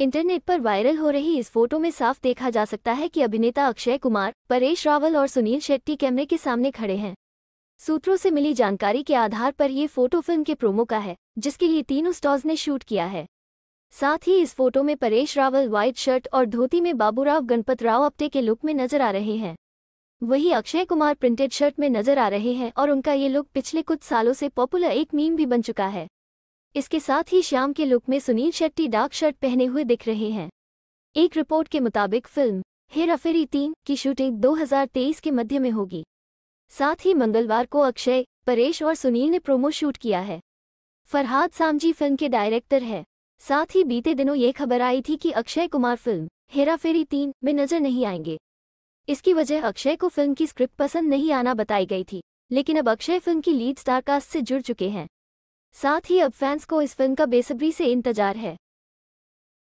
internet पर viral हो रही इस फोटो में साफ देखा जा सकता है कि अभिनेता अक्षय कुमार परेश रावल और सुनील शेट्टी कैमरे के सामने खड़े हैं सूत्रों से मिली जानकारी के आधार पर ये फोटो फिल्म के प्रोमो का है जिसके लिए तीनों स्टॉज ने शूट किया है साथ ही इस फोटो में परेश रावल व्हाइट शर्ट और धोती में बाबूराव गणपत राव अपटे के लुक में नजर आ रहे हैं वहीं अक्षय कुमार प्रिंटेड शर्ट में नजर आ रहे हैं और उनका ये लुक पिछले कुछ सालों से पॉपुलर एक मीम भी बन चुका है इसके साथ ही श्याम के लुक में सुनील शेट्टी डार्क शर्ट पहने हुए दिख रहे हैं एक रिपोर्ट के मुताबिक फिल्म हेराफेरी तीन की शूटिंग 2023 के मध्य में होगी साथ ही मंगलवार को अक्षय परेश और सुनील ने प्रोमो शूट किया है फरहाद सामजी फिल्म के डायरेक्टर है साथ ही बीते दिनों ये खबर आई थी कि अक्षय कुमार फिल्म हेरा फेरी तीन में नजर नहीं आएंगे इसकी वजह अक्षय को फिल्म की स्क्रिप्ट पसंद नहीं आना बताई गई थी लेकिन अब अक्षय फिल्म की लीड स्टार कास्ट से जुड़ चुके हैं साथ ही अब फैंस को इस फिल्म का बेसब्री से इंतजार है